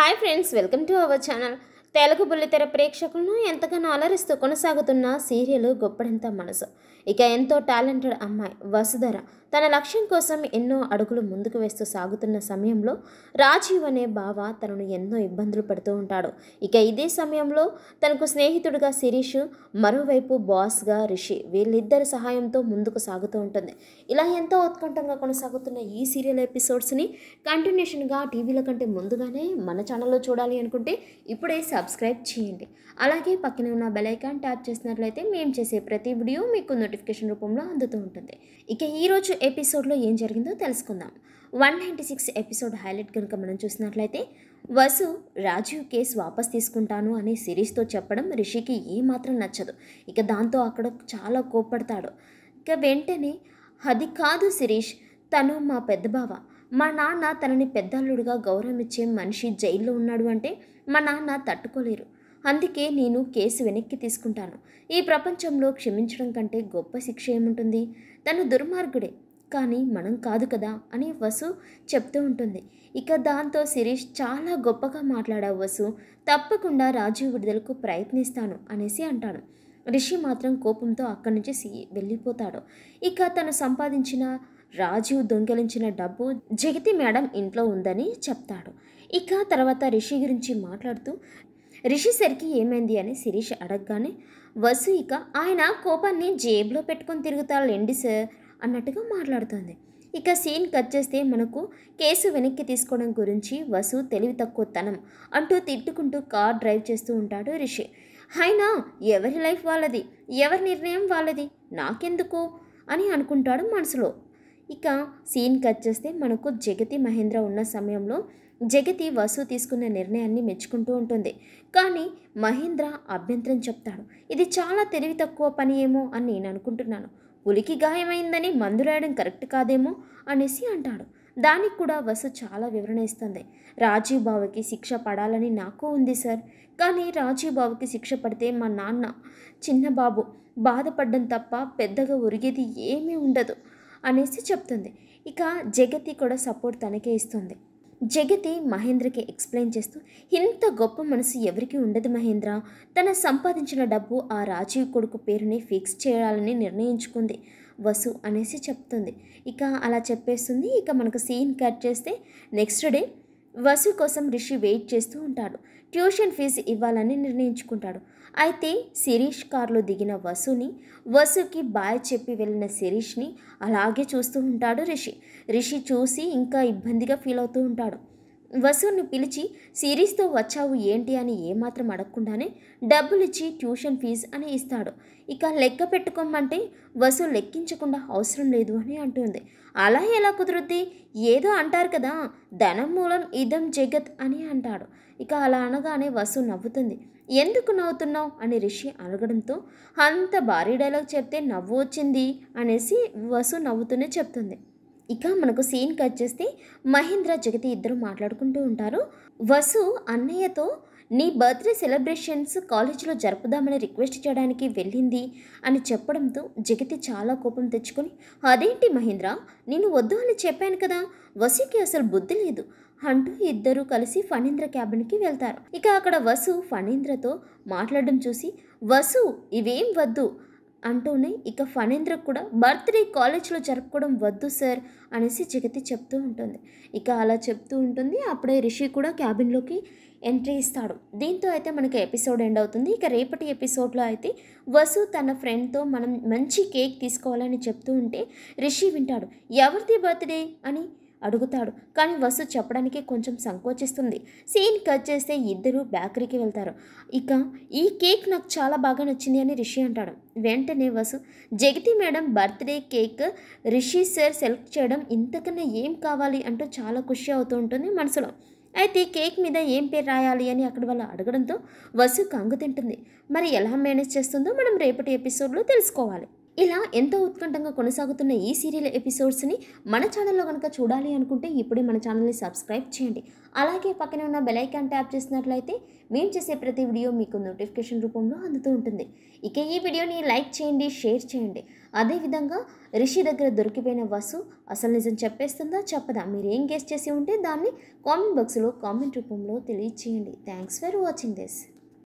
Hi friends, welcome to our channel. Telugu బుల్లితెర ప్రేక్షకులను ఎంతగానో అలరిస్తూ కొనసాగుతున్న సీరియల్ గొప్పడంత మనసు ఇక ఎంతో టాలెంటెడ్ అమ్మాయి వసుధర తన లక్ష్యం కోసం ఎన్నో అడుగులు ముందుకు వేస్తూ సాగుతున్న సమయంలో రాజీవ్ అనే బావ తనను ఎన్నో ఇబ్బందులు పడుతూ ఉంటాడు ఇక ఇదే సమయంలో తనకు స్నేహితుడిగా శిరీష్ మరోవైపు బాస్గా రిషి వీళ్ళిద్దరి సహాయంతో ముందుకు సాగుతూ ఉంటుంది ఇలా ఎంతో ఉత్కంఠంగా కొనసాగుతున్న ఈ సీరియల్ ఎపిసోడ్స్ని కంటిన్యూషన్గా టీవీల కంటే ముందుగానే మన ఛానల్లో చూడాలి అనుకుంటే ఇప్పుడే సబ్స్క్రైబ్ చేయండి అలాగే పక్కన ఉన్న బెలైకాన్ ట్యాప్ చేసినట్లయితే మేము చేసే ప్రతి వీడియో మీకు నోటిఫికేషన్ రూపంలో అందుతూ ఉంటుంది ఇక ఈరోజు ఎపిసోడ్లో ఏం జరిగిందో తెలుసుకుందాం one ninety six episode highlight కనుక మనం చూసినట్లయితే వసు రాజీవ్ కేసు వాపస్ తీసుకుంటాను అనే సిరీస్తో చెప్పడం రిషికి ఏమాత్రం నచ్చదు ఇక దాంతో అక్కడ చాలా కోప్పడతాడు ఇక వెంటనే అది కాదు శిరీష్ తను మా పెద్ద బావ మా నాన్న తనని పెద్దల్లుడిగా గౌరవించే మనిషి జైల్లో ఉన్నాడు అంటే మా నాన్న తట్టుకోలేరు అందుకే నేను కేసు వెనక్కి తీసుకుంటాను ఈ ప్రపంచంలో క్షమించడం కంటే గొప్ప శిక్ష ఏముంటుంది తను దుర్మార్గుడే కానీ మనం కాదు కదా అని వసు చెప్తూ ఉంటుంది ఇక దాంతో శిరీష్ చాలా గొప్పగా మాట్లాడావు వసు తప్పకుండా రాజీవ్ విడుదలకు ప్రయత్నిస్తాను అనేసి అంటాను రిషి మాత్రం కోపంతో అక్కడి నుంచి వెళ్ళిపోతాడు ఇక తను సంపాదించిన రాజీవ్ దొంగిలించిన డబ్బు జగతి మేడం ఇంట్లో ఉందని చెప్తాడు ఇక తర్వాత రిషి గురించి మాట్లాడుతూ రిషి సరికి ఏమైంది అని శిరీష్ అడగగానే వసు ఇక ఆయన కోపాన్ని జేబులో పెట్టుకొని లేండి సార్ అన్నట్టుగా మాట్లాడుతుంది ఇక సీన్ కట్ చేస్తే మనకు కేసు వెనక్కి తీసుకోవడం గురించి వసు తెలివి తక్కువ తనం అంటూ తిట్టుకుంటూ కార్ డ్రైవ్ చేస్తూ ఉంటాడు రిషి అయినా ఎవరి లైఫ్ వాళ్ళది ఎవరి నిర్ణయం వాళ్ళది నాకెందుకు అని అనుకుంటాడు మనసులో ఇక సీన్కి వచ్చేస్తే మనకు జగతి మహేంద్ర ఉన్న సమయంలో జగతి వసు తీసుకున్న నిర్ణయాన్ని మెచ్చుకుంటూ ఉంటుంది కానీ మహేంద్ర అభ్యంతరం చెప్తాడు ఇది చాలా తెలివి తక్కువ పని ఏమో అని నేను అనుకుంటున్నాను పులికి గాయమైందని మందు రాయడం కరెక్ట్ కాదేమో అనేసి అంటాడు దానికి కూడా వసు చాలా వివరణ ఇస్తుంది రాజీవ్ బాబుకి శిక్ష పడాలని నాకు ఉంది సార్ కానీ రాజీవ్ బాబుకి శిక్ష పడితే మా నాన్న చిన్న బాబు బాధపడ్డం తప్ప పెద్దగా ఒరిగేది ఏమీ ఉండదు అనేసి చెప్తుంది ఇక జగతి కూడా సపోర్ట్ తనకే ఇస్తుంది జగతి మహేంద్రకి ఎక్స్ప్లెయిన్ చేస్తూ ఇంత గొప్ప మనసు ఎవరికి ఉండదు మహేంద్ర తన సంపాదించిన డబ్బు ఆ రాజీవ్ కొడుకు పేరుని ఫిక్స్ చేయాలని నిర్ణయించుకుంది వసు అనేసి చెప్తుంది ఇక అలా చెప్పేస్తుంది ఇక మనకు సీన్ కట్ చేస్తే నెక్స్ట్ డే వసు కోసం రిషి వెయిట్ చేస్తూ ఉంటాడు ట్యూషన్ ఫీజు ఇవ్వాలని నిర్ణయించుకుంటాడు అయితే శిరీష్ కారులో దిగిన వసుని వసుకి బాయ్ చెప్పి వెళ్ళిన శిరీష్ని అలాగే చూస్తూ ఉంటాడు రిషి రిషి చూసి ఇంకా ఇబ్బందిగా ఫీల్ అవుతూ ఉంటాడు వసును పిలిచి సిరీస్తో వచ్చావు ఏంటి అని ఏమాత్రం అడగకుండానే డబ్బులిచ్చి ట్యూషన్ ఫీజు అని ఇస్తాడు ఇక లెక్క పెట్టుకోమంటే వసు లెక్కించకుండా అవసరం లేదు అని అంటుంది అలా ఎలా కుదురుద్ది ఏదో అంటారు కదా ధనం మూలం ఇదం జగత్ అని అంటాడు ఇక అలా అనగానే వసు నవ్వుతుంది ఎందుకు నవ్వుతున్నావు అని రిషి అడగడంతో అంత భారీ డైలాగ్ చెప్తే నవ్వు వచ్చింది అనేసి వసు నవ్వుతూనే చెప్తుంది ఇక మనకు సీన్ కట్ చేస్తే మహేంద్ర జగతి ఇద్దరు మాట్లాడుకుంటూ ఉంటారు వసు అన్నయ్యతో నీ బర్త్డే సెలబ్రేషన్స్ కాలేజీలో జరుపుదామని రిక్వెస్ట్ చేయడానికి వెళ్ళింది అని చెప్పడంతో జగతి చాలా కోపం తెచ్చుకొని అదేంటి మహేంద్ర నేను వద్దు అని చెప్పాను కదా వసుకి అసలు బుద్ధి లేదు అంటూ ఇద్దరు కలిసి ఫణీంద్ర క్యాబిన్కి వెళ్తారు ఇక అక్కడ వసు ఫణీంద్రతో మాట్లాడడం చూసి వసు ఇవేం వద్దు అంటూనే ఇక ఫణేంద్ర కూడా బర్త్డే కాలేజ్లో జరుపుకోవడం వద్దు సార్ అనేసి జగతి చెప్తూ ఉంటుంది ఇక అలా చెప్తూ ఉంటుంది అప్పుడే రిషి కూడా క్యాబిన్లోకి ఎంట్రీ ఇస్తాడు దీంతో అయితే మనకి ఎపిసోడ్ ఎండ్ అవుతుంది ఇక రేపటి ఎపిసోడ్లో అయితే వసు తన ఫ్రెండ్తో మనం మంచి కేక్ తీసుకోవాలని చెప్తూ ఉంటే రిషి వింటాడు ఎవరిది బర్త్డే అని అడుగుతాడు కానీ వసు చెప్పడానికి కొంచెం సంకోచిస్తుంది సీన్ కట్ చేస్తే ఇద్దరు బేకరీకి వెళ్తారు ఇక ఈ కేక్ నాకు చాలా బాగా నచ్చింది అని రిషి అంటాడు వెంటనే Vasu Jagathi madam birthday cake Rishi sir select చేయడం ఇంతకన్నా ఏం కావాలి అంటూ చాలా ఖుషి అవుతూ ఉంటుంది మనసులో అయితే కేక్ మీద ఏం పేరు రాయాలి అని అక్కడ వాళ్ళు అడగడంతో వసు కంగు తింటుంది మరి ఎలా మేనేజ్ చేస్తుందో మనం రేపటి ఎపిసోడ్లో తెలుసుకోవాలి ఇలా ఎంతో ఉత్కంఠంగా కొనసాగుతున్న ఈ సీరియల్ ఎపిసోడ్స్ని మన ఛానల్లో కనుక చూడాలి అనుకుంటే ఇప్పుడే మన ఛానల్ని సబ్స్క్రైబ్ చేయండి అలాగే పక్కనే ఉన్న బెలైకాన్ ట్యాప్ చేసినట్లయితే మేము చేసే ప్రతి వీడియో మీకు నోటిఫికేషన్ రూపంలో అందుతూ ఉంటుంది ఇక ఈ వీడియోని లైక్ చేయండి షేర్ చేయండి అదేవిధంగా రిషి దగ్గర దొరికిపోయిన వసు అసలు నిజం చెప్పేస్తుందా చెప్పదా మీరు ఏం గెస్ట్ చేసి ఉంటే దాన్ని కామెంట్ బాక్స్లో కామెంట్ రూపంలో తెలియచేయండి థ్యాంక్స్ ఫర్ వాచింగ్ దిస్